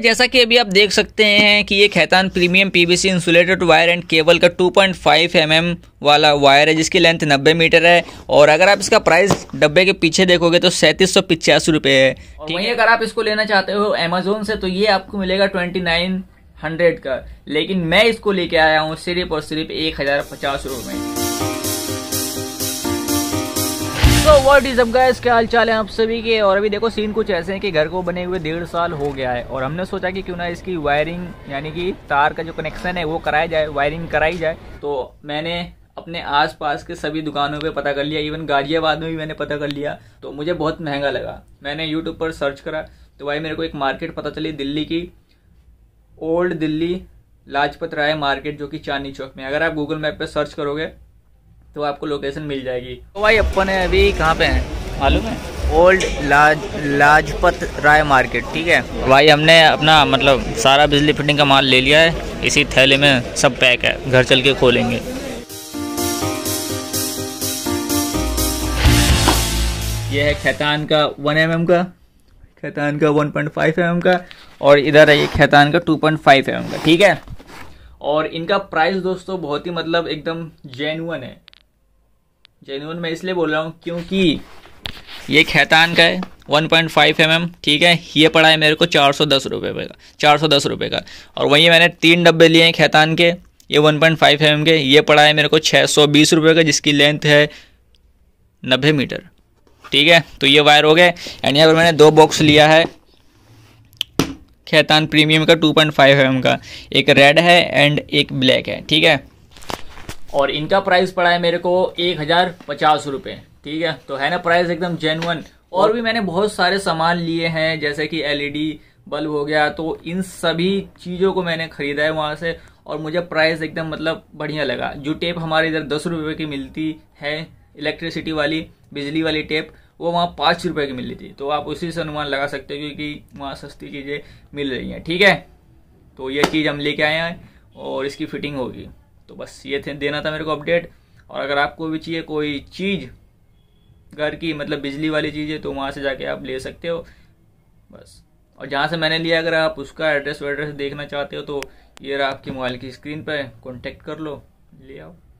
जैसा कि अभी आप देख सकते हैं कि ये Khaitan premium PVC insulated wire and cable का 2.5 पॉइंट mm वाला वायर है जिसकी लेंथ 90 मीटर है और अगर आप इसका प्राइस डब्बे के पीछे देखोगे तो सैंतीस सौ पिचासी रुपये है वहीं अगर आप इसको लेना चाहते हो अमेजोन से तो ये आपको मिलेगा ट्वेंटी नाइन हंड्रेड का लेकिन मैं इसको लेके आया हूँ सिर्फ और सिर्फ एक हजार पचास में so what is up guys क्या हाल चाल है आप सभी के और अभी देखो सीन कुछ ऐसे हैं कि घर को बने हुए डेढ़ साल हो गया है और हमने सोचा कि क्यों ना इसकी वायरिंग यानी कि तार का जो कनेक्शन है वो कराया जाए वायरिंग कराई जाए तो मैंने अपने आसपास के सभी दुकानों पे पता कर लिया इवन गाजियाबाद में भी मैंने पता कर लिया तो मुझे बहुत महंगा लगा मैंने यूट्यूब पर सर्च करा तो भाई मेरे को एक मार्केट पता चली दिल्ली की ओल्ड दिल्ली लाजपत राय मार्केट जो कि चांदनी चौक में अगर आप गूगल मैप पर सर्च करोगे तो आपको लोकेशन मिल जाएगी तो भाई अपन है अभी कहाँ पे हैं मालूम है ओल्ड लाज लाजपत राय मार्केट ठीक है भाई हमने अपना मतलब सारा बिजली फिटिंग का माल ले लिया है इसी थैले में सब पैक है घर चल के खोलेंगे ये है खैतान का वन एम mm का खैतान का वन पॉइंट फाइव एम का और इधर है ये खैतान का टू पॉइंट फाइव एम का ठीक है और इनका प्राइस दोस्तों बहुत ही मतलब एकदम जेनुअन है जेन्यून मैं इसलिए बोल रहा हूँ क्योंकि ये खैतान का है 1.5 पॉइंट mm, ठीक है ये पड़ा है मेरे को चार सौ दस रुपये का चार सौ दस रुपये का और वहीं मैंने तीन डब्बे लिए हैं खैतान के ये 1.5 पॉइंट mm के ये पड़ा है मेरे को छः सौ बीस रुपये का जिसकी लेंथ है नब्बे मीटर ठीक है तो ये वायर हो गए एंड यहाँ पर मैंने दो बॉक्स लिया है खैतान प्रीमियम का 2.5 पॉइंट mm का एक रेड है एंड एक ब्लैक है ठीक है और इनका प्राइस पड़ा है मेरे को एक हजार पचास रुपये ठीक है तो है ना प्राइस एकदम जेनुअन और भी मैंने बहुत सारे सामान लिए हैं जैसे कि एलईडी बल्ब e हो गया तो इन सभी चीज़ों को मैंने खरीदा है वहाँ से और मुझे प्राइस एकदम मतलब बढ़िया लगा जो टेप हमारे इधर दस रुपये की मिलती है इलेक्ट्रिसिटी वाली बिजली वाली टेप वो वहाँ पाँच रुपये की मिल रही थी तो आप उसी से अनुमान लगा सकते हो क्योंकि वहाँ सस्ती चीज़ें मिल रही हैं ठीक है तो ये चीज़ हम लेके आए हैं और इसकी फिटिंग होगी तो बस ये थे देना था मेरे को अपडेट और अगर आपको भी चाहिए कोई चीज़ घर की मतलब बिजली वाली चीज़ें तो वहाँ से जाके आप ले सकते हो बस और जहाँ से मैंने लिया अगर आप उसका एड्रेस वेड्रेस देखना चाहते हो तो ये रहा आपके मोबाइल की स्क्रीन पर कॉन्टेक्ट कर लो ले आओ